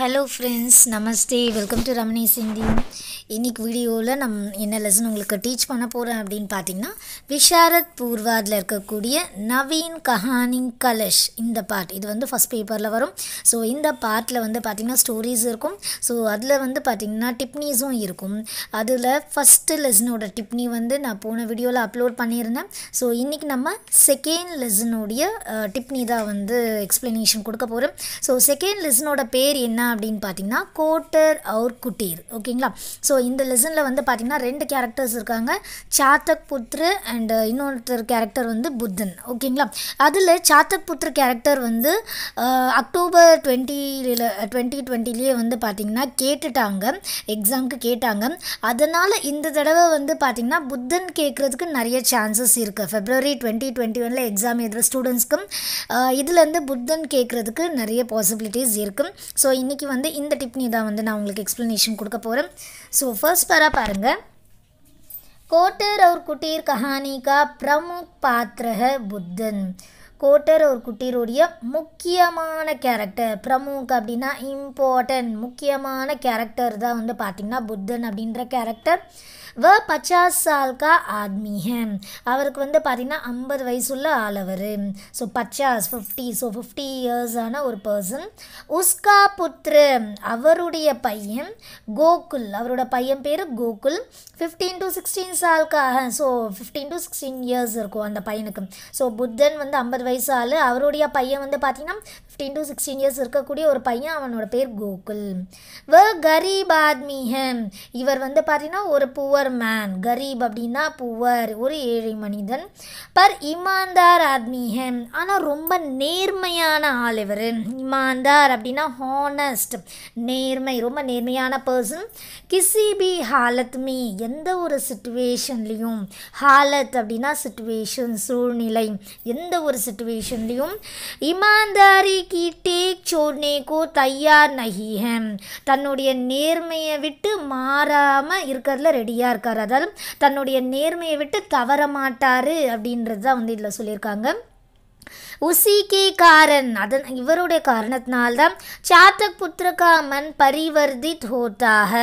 hello friends நமஸ்தே welcome to Ramani Sindhi இன்னைக்கு வீடியோவில் நம் என்ன லெசன் உங்களுக்கு டீச் பண்ண போகிறேன் அப்படின்னு பார்த்தீங்கன்னா விஷாரத் பூர்வாதில் இருக்கக்கூடிய நவீன் கஹானிங் கலஷ் இந்த பார்ட் இது வந்து ஃபஸ்ட் பேப்பரில் வரும் ஸோ இந்த பார்ட்டில் வந்து பார்த்திங்கன்னா ஸ்டோரிஸ் இருக்கும் ஸோ அதில் வந்து பார்த்திங்கன்னா டிப்னிஸும் இருக்கும் அதில் ஃபஸ்ட்டு லெசனோட டிப்னி வந்து நான் போன வீடியோவில் அப்லோட் பண்ணியிருந்தேன் ஸோ இன்றைக்கி நம்ம செகண்ட் லெசனுடைய டிப்னி தான் வந்து எக்ஸ்ப்ளனேஷன் கொடுக்க போகிறோம் ஸோ செகண்ட் லெசனோட பேர் என்ன அப்படின்னு பார்த்தீங்கன்னா கோட்டர் அவுர் குட்டீர் ஓகேங்களா ஸோ இந்த லெசனில் வந்து பார்த்திங்கன்னா ரெண்டு கேரக்டர்ஸ் இருக்காங்க சாத்தக் புத்ரு அண்டு இன்னொருத்தர் கேரக்டர் வந்து புத்தன் ஓகேங்களா அதில் சாத்தக் புத்ரு கேரக்டர் வந்து அக்டோபர் டுவெண்ட்டியில் டுவெண்ட்டி டுவெண்ட்டிலேயே வந்து பார்த்திங்கன்னா கேட்டுட்டாங்க எக்ஸாமுக்கு கேட்டாங்க அதனால் இந்த தடவை வந்து பார்த்திங்கன்னா புத்தன் கேட்குறதுக்கு நிறைய சான்சஸ் இருக்குது ஃபெப்ரவரி டுவெண்ட்டி டுவெண்ட்டி ஒனில் எக்ஸாம் எழுதுகிற ஸ்டூடெண்ட்ஸ்க்கும் இதுலேருந்து புத்தன் கேட்குறதுக்கு நிறைய பாசிபிலிட்டிஸ் இருக்குது ஸோ இன்னைக்கு இன்றைக்கி வந்து இந்த டிப்னி தான் வந்து நான் உங்களுக்கு எக்ஸ்ப்ளனேஷன் கொடுக்க போகிறேன் ஸோ ஃபர்ஸ்ட் பேராக பாருங்கள் கோட்டர் அவர் குட்டீர் கஹானிகா பிரமுக் பாத்திரக புத்தன் கோட்டர் ஒரு குட்டீருடைய முக்கியமான கேரக்டர் பிரமுக் அப்படின்னா இம்பார்ட்டன்ட் முக்கியமான கேரக்டர் தான் வந்து பார்த்திங்கன்னா புத்தன் அப்படின்ற கேரக்டர் வ பச்சாஸ் சால் கா ஆத்மி ஹே அவருக்கு வந்து பார்த்திங்கன்னா ஐம்பது வயசுள்ள ஆள் அவர் ஸோ பச்சாஸ் ஃபிஃப்டி ஸோ ஃபிஃப்டி இயர்ஸான ஒரு பர்சன் உஸ்கா புத்ரு அவருடைய பையன் கோகுல் அவரோட பையன் பேர் கோகுல் ஃபிஃப்டீன் டு சிக்ஸ்டீன் சால்காக so fifteen to sixteen years இருக்கும் அந்த பையனுக்கு ஸோ புத்தன் வந்து ஐம்பது வயசு ஆள் அவருடைய பையன் வந்து பார்த்தீங்கன்னா ஃபிஃப்டீன் டு சிக்ஸ்டீன் இயர்ஸ் இருக்கக்கூடிய ஒரு பையன் அவனோட பேர் கோகுல் வ கரீப் ஆத்மி ஹே இவர் வந்து பார்த்திங்கன்னா ஒரு புவர் புவர் மேன் கரீப் அப்படின்னா புவர் ஒரு ஏழை மனிதன் பர் இமான்தார் ஆத்மி ஹெம் ஆனால் ரொம்ப நேர்மையான ஆள் இவர் இமான்தார் அப்படின்னா ஹானஸ்ட் நேர்மை ரொம்ப நேர்மையான பர்சன் கிசி பி ஹாலத்மே எந்த ஒரு சுச்சுவேஷன்லேயும் ஹாலத் அப்படின்னா சுச்சுவேஷன் சூழ்நிலை எந்த ஒரு சுச்சுவேஷன்லேயும் இமான்தாரி கி டேக் சோர்னேக்கோ தயார் நகி தன்னுடைய நேர்மையை விட்டு மாறாமல் இருக்கிறதுல ரெடியாக இருக்கார் அதாவது தன்னுடைய நேர்மையை விட்டு தவற மாட்டார் அப்படின்றது தான் வந்து இதில் சொல்லியிருக்காங்க உசிகே காரன் அதன் இவருடைய காரணத்தினால்தான் சாத்தக் புத்திரகாமன் பரிவர்த்தி தோட்டாக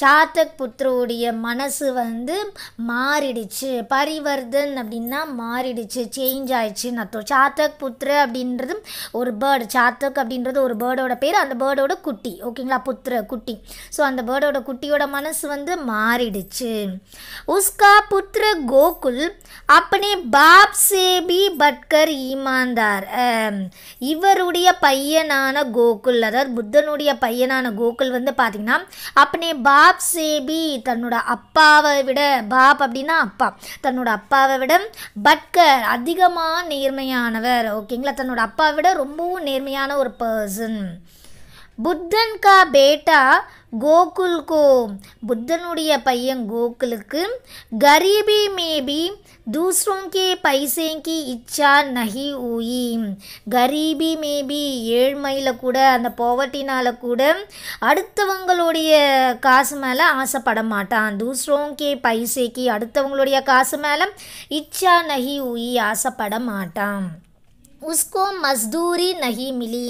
சாத்தக் புத்திரோடைய மனசு வந்து மாறிடுச்சு பரிவர்தன் அப்படின்னா மாறிடுச்சு சேஞ்ச் ஆயிடுச்சுன்னு அர்த்தம் சாத்தக் புத்திர அப்படின்றது ஒரு பேர்டு சாத்தக் அப்படின்றது ஒரு பேர்டோட பேர் அந்த பேர்டோட குட்டி ஓகேங்களா புத்திர குட்டி ஸோ அந்த பேர்டோட குட்டியோட மனசு வந்து மாறிடுச்சு உஸ்கா புத்திர கோகுல் அப்பனே பாப் சேபி பட்கர் ஈமான் பிறந்தார் இவருடைய பையனான கோகுல் அதாவது புத்தனுடைய பையனான கோகுல் வந்து பார்த்திங்கன்னா அப்பனே பாப் சேபி தன்னோட அப்பாவை விட பாப் அப்படின்னா அப்பா தன்னோட அப்பாவை விட பட்கர் அதிகமாக நேர்மையானவர் ஓகேங்களா தன்னோட அப்பாவை விட ரொம்பவும் நேர்மையான ஒரு பர்சன் புத்தன் கா பேட்டா கோகுல் கோ புத்தனுடைய பையன் கோகுலுக்கு கரீபி மேபி दूसरों கே பைசேங்கி இச்சா நகி ஊயி கரீபி மேபி ஏழ்மையில் கூட அந்த போவட்டினால் கூட அடுத்தவங்களுடைய காசு மேலே ஆசைப்பட மாட்டான் தூசரோம் கே பைசேக்கு அடுத்தவங்களுடைய காசு மேலே இச்சா நகி ஊயி ஆசைப்பட மாட்டான் உஸ்கோ மஸ்தூரி நகி மிலி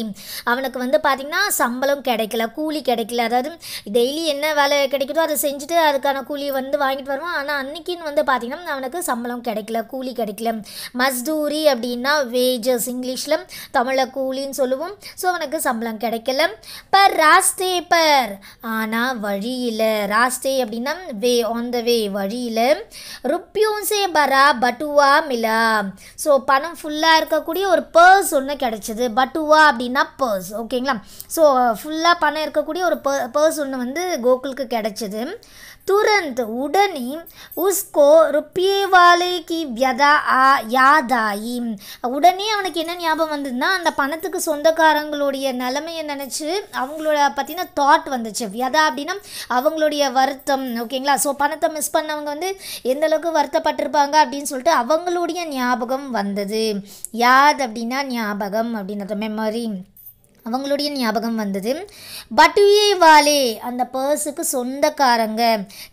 அவனுக்கு வந்து பார்த்திங்கன்னா சம்பளம் கிடைக்கல கூலி கிடைக்கல அதாவது டெய்லி என்ன வேலை கிடைக்குதோ அதை செஞ்சுட்டு அதுக்கான கூலி வந்து வாங்கிட்டு வருவான் ஆனால் அன்னைக்குன்னு வந்து பார்த்திங்கன்னா அவனுக்கு சம்பளம் கிடைக்கல கூலி கிடைக்கல மஸ்தூரி அப்படின்னா வேஜஸ் இங்கிலீஷில் தமிழில் கூலின்னு சொல்லுவோம் ஸோ அவனுக்கு சம்பளம் கிடைக்கல பர் ராஸ்தே பர் ஆனால் வழியில் ராஸ்தே அப்படின்னா வே ஆன் த வே வழியில் ருப்பியோசே பரா பட்டுவா மிலா ஸோ பணம் ஃபுல்லாக இருக்கக்கூடிய ஒரு ஒரு பர்ஸ் ஒன்று கிடச்சிது பட்டுவா அப்படின்னா பர்ஸ் ஓகேங்களா ஸோ ஃபுல்லாக பணம் இருக்கக்கூடிய ஒரு பர் பர்ஸ் ஒன்று வந்து கோகுலுக்கு கிடச்சிது துரந்த் உடனே உஸ்கோ ருப்பியேவாலே கி வியதா ஆ யாதாயி உடனே அவனுக்கு என்ன ஞாபகம் வந்ததுன்னா அந்த பணத்துக்கு சொந்தக்காரங்களுடைய நிலைமையை நினச்சி அவங்களோட பற்றின தாட் வந்துச்சு வியதா அப்படின்னா அவங்களுடைய வருத்தம் ஓகேங்களா ஸோ பணத்தை மிஸ் பண்ணவங்க வந்து எந்தளவுக்கு வருத்தப்பட்டிருப்பாங்க அப்படின்னு சொல்லிட்டு அவங்களுடைய ஞாபகம் வந்தது யாத அப்படின்னா ஞாபகம் அப்படின்றது மெமரி அவங்களுடைய ஞாபகம் வந்தது பட்டுயே வாலே அந்த பர்ஸுக்கு சொந்தக்காரங்க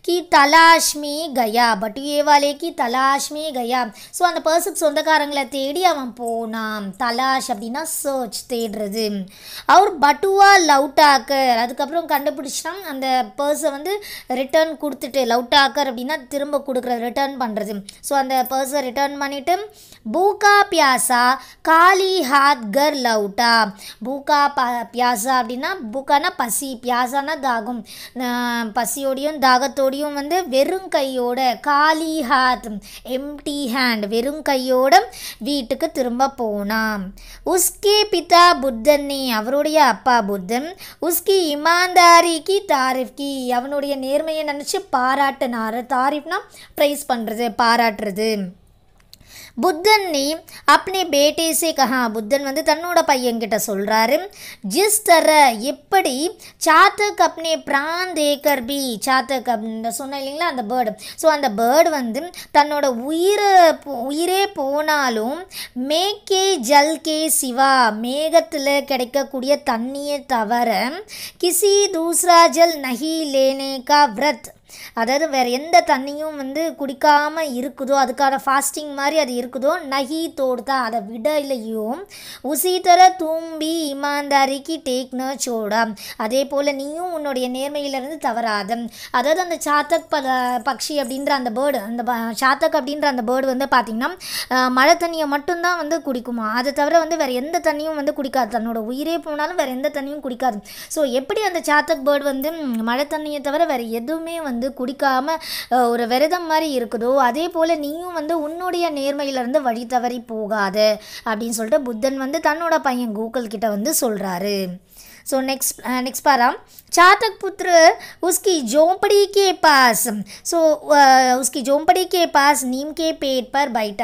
கி தலாஷ்மி கயா பட்டுயே வாலே கி தலாஷ்மி கயா ஸோ அந்த பர்ஸுக்கு சொந்தக்காரங்களை தேடி அவன் போனான் தலாஷ் அப்படின்னா சர்ச் தேடுறது அவர் பட்டுவா லவுட்டாக்கர் அதுக்கப்புறம் கண்டுபிடிச்சான் அந்த பர்ஸை வந்து ரிட்டர்ன் கொடுத்துட்டு லவுட்டாக்கர் அப்படின்னா திரும்ப கொடுக்குறது ரிட்டர்ன் பண்ணுறது ஸோ அந்த பர்ஸை ரிட்டர்ன் பண்ணிவிட்டு பூகா பியாசா காலி ஹாத் கர் லவுட்டா பூகா பியாசா அப்படின்னா புக்கான பசி பியாசானா தாகம் பசியோடையும் தாகத்தோடையும் வந்து வெறும் கையோட காலி ஹாத் எம்டி ஹேண்ட் வெறும் கையோட வீட்டுக்கு திரும்ப போனான் உஸ்கே பிதா புத்தன்னி அவருடைய அப்பா புத்தன் உஸ்கி இமான்தாரிக்கு தாரிஃப்கி அவனுடைய நேர்மையை நினச்சி பாராட்டினார் தாரிஃப்னா ப்ரைஸ் பண்ணுறது பாராட்டுறது புத்தன் நீ அப்னி பேட்டேசே கஹா புத்தன் வந்து தன்னோட பையன்கிட்ட சொல்கிறாரு ஜிஸ் தர எப்படி சாத்தக் அப்னே பிராந்தே கர்பி பி சாத்தக் அப்படின்னு சொன்ன இல்லைங்களா அந்த பேர்டு ஸோ அந்த பேர்டு வந்து தன்னோட உயிரை உயிரே போனாலும் மேக்கே ஜல்கே சிவா மேகத்தில் கிடைக்கக்கூடிய தண்ணியை தவிர கிசி தூஸ்ரா ஜல் நஹி லேனேகா கா விரத் அதாவது வேறு எந்த தண்ணியும் வந்து குடிக்காமல் இருக்குதோ அதுக்கான ஃபாஸ்டிங் மாதிரி அது இருக்குதோ நகி தோடுதா அதை விட இல்லையும் உசி தர தூம்பி இமாந்தாரிக்கு டேக்னா சோடா அதே போல் நீயும் உன்னுடைய நேர்மையிலிருந்து தவறாத அதாவது அந்த சாத்தக் ப பக்ஷி அப்படின்ற அந்த பேர்டு அந்த சாத்தக் அப்படின்ற அந்த பேர்டு வந்து பார்த்திங்கன்னா மழை தண்ணியை மட்டும்தான் வந்து குடிக்குமா அதை தவிர வந்து வேறு எந்த தண்ணியும் வந்து குடிக்காது தன்னோட உயிரே போனாலும் வேறு எந்த தண்ணியும் குடிக்காது ஸோ எப்படி அந்த சாத்தக் பேர்டு வந்து மழை தண்ணியை தவிர வேறு எதுவுமே வந்து வந்து குடிக்காமல் ஒரு விரதம் மாதிரி இருக்குதோ அதே போல் நீயும் வந்து உன்னுடைய நேர்மையிலேருந்து வழி தவறி போகாத அப்படின்னு சொல்லிட்டு புத்தன் வந்து தன்னோட பையன் கூகுள் கிட்ட வந்து சொல்கிறாரு ஸோ நெக்ஸ்ட் நெக்ஸ்ட் பாராம் சாத்தக் புத்ரு உஸ்கி ஜோம்படி கே பாஸ் ஸோ உஸ்கி ஜோம்படி கே பாஸ் நீம் கே பேப்பர் पर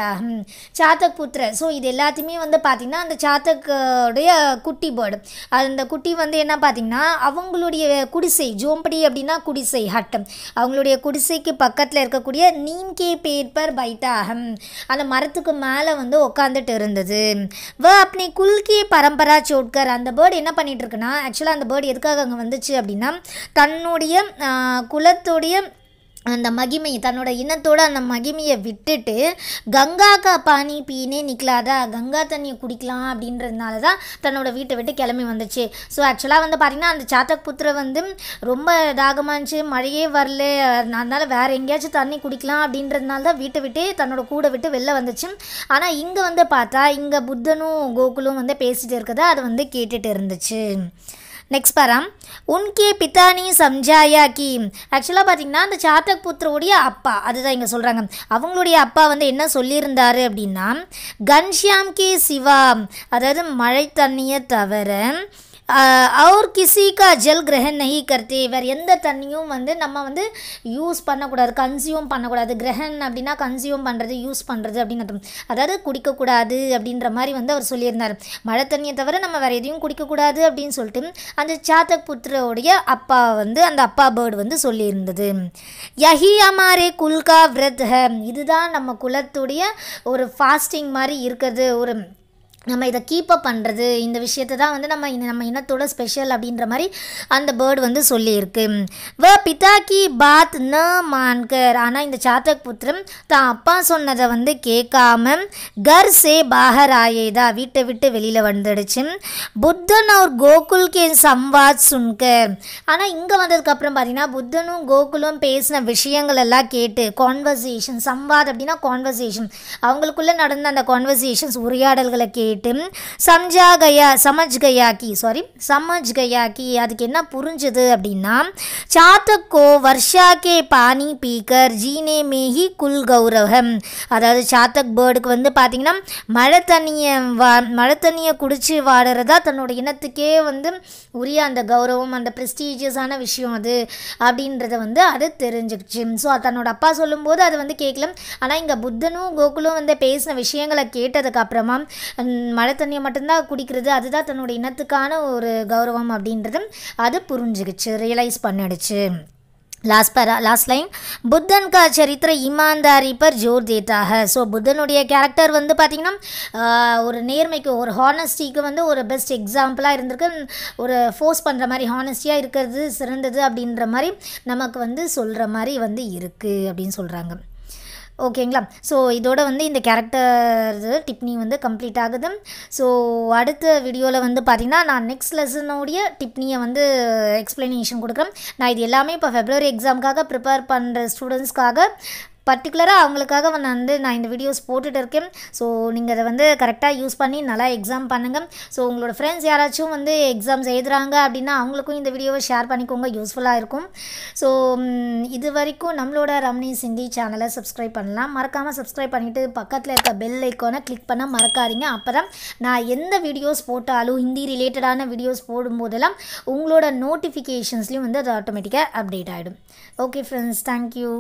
சாத்தக் புத்திர ஸோ இது எல்லாத்தையுமே வந்து பார்த்திங்கன்னா அந்த சாத்தக்குடைய குட்டி பேர்டு அந்த குட்டி வந்து என்ன பார்த்திங்கன்னா அவங்களுடைய குடிசை ஜோம்படி அப்படின்னா குடிசை ஹட்டம் அவங்களுடைய குடிசைக்கு பக்கத்தில் இருக்கக்கூடிய நீம் கே பேப்பர் பைட்டாகம் அந்த மரத்துக்கு மேலே வந்து உட்காந்துட்டு இருந்தது வ அப்படி குல்கே பரம்பரா சோட்கர் அந்த பேர்டு என்ன பண்ணிகிட்டு இருக்குன்னா ஆக்சுவலாக அந்த பேர்டு எதுக்காக அங்கே வந்துச்சு அப்படின்னா தன்னுடைய குலத்துடைய அந்த மகிமையை தன்னோட இனத்தோடு அந்த மகிமையை விட்டுட்டு கங்கா கா பானி பீனே நிற்கலாதா கங்கா தண்ணியை குடிக்கலாம் அப்படின்றதுனால தான் தன்னோட வீட்டை விட்டு கிளம்பி வந்துச்சு ஸோ ஆக்சுவலாக வந்து பார்த்திங்கன்னா அந்த சாத்தக் புத்திர வந்து ரொம்ப தாகமாக இருந்துச்சு மழையே வரல அதனால் வேறு எங்கேயாச்சும் தண்ணி குடிக்கலாம் அப்படின்றதுனால தான் வீட்டை விட்டு தன்னோட கூட விட்டு வெளில வந்துச்சு ஆனால் இங்கே வந்து பார்த்தா இங்கே புத்தனும் கோகுலும் வந்து பேசிகிட்டு இருக்கிறத அதை வந்து கேட்டுட்டு இருந்துச்சு நெக்ஸ்ட் பரம் உன்கே பித்தானி சம்ஜாயா கி ஆக்சுவலாக பார்த்தீங்கன்னா அந்த சாத்தக் புத்திரவுடைய அப்பா அதுதான் இங்கே சொல்கிறாங்க அவங்களுடைய அப்பா வந்து என்ன சொல்லியிருந்தார் அப்படின்னா கன்ஷியாம் கே சிவா அதாவது மழை தண்ணியை தவிர और किसी का जल கிரகன் நகி கருத்து வேறு எந்த தண்ணியும் வந்து நம்ம வந்து யூஸ் பண்ணக்கூடாது கன்சியூம் பண்ணக்கூடாது கிரகன் அப்படின்னா கன்சியூம் பண்ணுறது யூஸ் பண்ணுறது அப்படின்னு அதாவது குடிக்கக்கூடாது அப்படின்ற மாதிரி வந்து அவர் சொல்லியிருந்தார் மழை தண்ணியை தவிர நம்ம வேறு எதையும் குடிக்கக்கூடாது அப்படின்னு சொல்லிட்டு அந்த சாத்தக் புத்திரோடைய அப்பா வந்து அந்த அப்பா பேர்டு வந்து சொல்லியிருந்தது யஹி அமாரே குல்கா விரத் இதுதான் நம்ம குலத்துடைய ஒரு ஃபாஸ்டிங் மாதிரி இருக்கிறது ஒரு நம்ம இதை கீப்பப் பண்ணுறது இந்த விஷயத்தை தான் வந்து நம்ம நம்ம இனத்தோட ஸ்பெஷல் அப்படின்ற மாதிரி அந்த பேர்டு வந்து சொல்லியிருக்கு வ பிதாக்கி பாத் ந மான்கர் ஆனால் இந்த சாத்தக் புத்திரம் தான் அப்பா சொன்னதை வந்து கேட்காம கர் சே பாகர் ஆயேதா வீட்டை விட்டு வெளியில் வந்துடுச்சு புத்தன் அவர் கோகுல் கே சம்வாத் சுன்கர் ஆனால் இங்கே வந்ததுக்கப்புறம் பார்த்தீங்கன்னா புத்தனும் கோகுலும் பேசின விஷயங்கள் எல்லாம் கேட்டு கான்வர்சேஷன் சம்வாத் அப்படின்னா கான்வர்சேஷன் அவங்களுக்குள்ளே நடந்த அந்த கான்வர்சேஷன்ஸ் உரையாடல்களை கே சொல்லிட்டு சம்ஜா கயா சமஜ் கயாக்கி சாரி சமஜ் கயாக்கி அதுக்கு என்ன புரிஞ்சுது அப்படின்னா சாத்தக்கோ வர்ஷாக்கே பானி பீக்கர் ஜீனே மேஹி குல் கௌரவம் அதாவது சாத்தக் பேர்டுக்கு வந்து பார்த்திங்கன்னா மழை தண்ணியை வா மழை தண்ணியை குடித்து வாடுறதா தன்னோட இனத்துக்கே வந்து உரிய அந்த கௌரவம் அந்த ப்ரெஸ்டீஜியஸான விஷயம் அது அப்படின்றத வந்து அது தெரிஞ்சுக்கிச்சு ஸோ தன்னோட அப்பா சொல்லும்போது அது வந்து கேட்கல ஆனால் இங்கே புத்தனும் கோகுலும் வந்து பேசின விஷயங்களை கேட்டதுக்கப்புறமா மழை தண்ணியை மட்டும்தான் குடிக்கிறது அதுதான் தன்னோட இனத்துக்கான ஒரு கௌரவம் அப்படின்றதும் அது புரிஞ்சுக்கிச்சு ரியலைஸ் பண்ணிடுச்சு last para last line Buddhan கா சரித்திர இமான்தாரி பர் ஜோர் தேத்தாக ஸோ புத்தனுடைய கேரக்டர் வந்து பார்த்திங்கன்னா ஒரு நேர்மைக்கு ஒரு ஹானஸ்டிக்கு வந்து ஒரு பெஸ்ட் எக்ஸாம்பிளாக இருந்திருக்கு ஒரு ஃபோர்ஸ் பண்ணுற மாதிரி ஹானஸ்டியாக இருக்கிறது சிறந்தது அப்படின்ற மாதிரி நமக்கு வந்து சொல்கிற மாதிரி வந்து இருக்குது அப்படின்னு சொல்கிறாங்க ஓகேங்களா ஸோ இதோட வந்து இந்த கேரக்டர் டிப்னி வந்து கம்ப்ளீட் ஆகுது ஸோ அடுத்த வீடியோவில் வந்து பார்த்திங்கன்னா நான் நெக்ஸ்ட் லெசனோடைய டிப்னியை வந்து எக்ஸ்பிளனேஷன் கொடுக்குறேன் நான் இது எல்லாமே இப்போ ஃபெப்ரவரி எக்ஸாமுக்காக ப்ரிப்பேர் பண்ணுற ஸ்டூடெண்ட்ஸ்க்காக பர்டிகுலராக அவங்களுக்காக வந்து நான் இந்த வீடியோஸ் போட்டுட்டு இருக்கேன் ஸோ நீங்கள் அதை வந்து கரெக்டாக யூஸ் பண்ணி நல்லா எக்ஸாம் பண்ணுங்கள் ஸோ உங்களோட ஃப்ரெண்ட்ஸ் யாராச்சும் வந்து எக்ஸாம்ஸ் எழுதுகிறாங்க அப்படின்னா அவங்களுக்கும் இந்த வீடியோவை ஷேர் பண்ணிக்கோங்க யூஸ்ஃபுல்லாக இருக்கும் ஸோ இது வரைக்கும் நம்மளோட ரமணி சிந்தி சேனலை சப்ஸ்கிரைப் பண்ணலாம் மறக்காமல் சப்ஸ்கிரைப் பண்ணிவிட்டு பக்கத்தில் இருக்க பெல் ஐக்கோனை கிளிக் பண்ண மறக்காதீங்க அப்போ தான் நான் எந்த வீடியோஸ் போட்டாலும் ஹிந்தி ரிலேட்டடான வீடியோஸ் போடும்போதெல்லாம் உங்களோட நோட்டிஃபிகேஷன்ஸ்லேயும் வந்து அது ஆட்டோமேட்டிக்காக அப்டேட் ஆகிடும் ஓகே ஃப்ரெண்ட்ஸ் தேங்க்யூ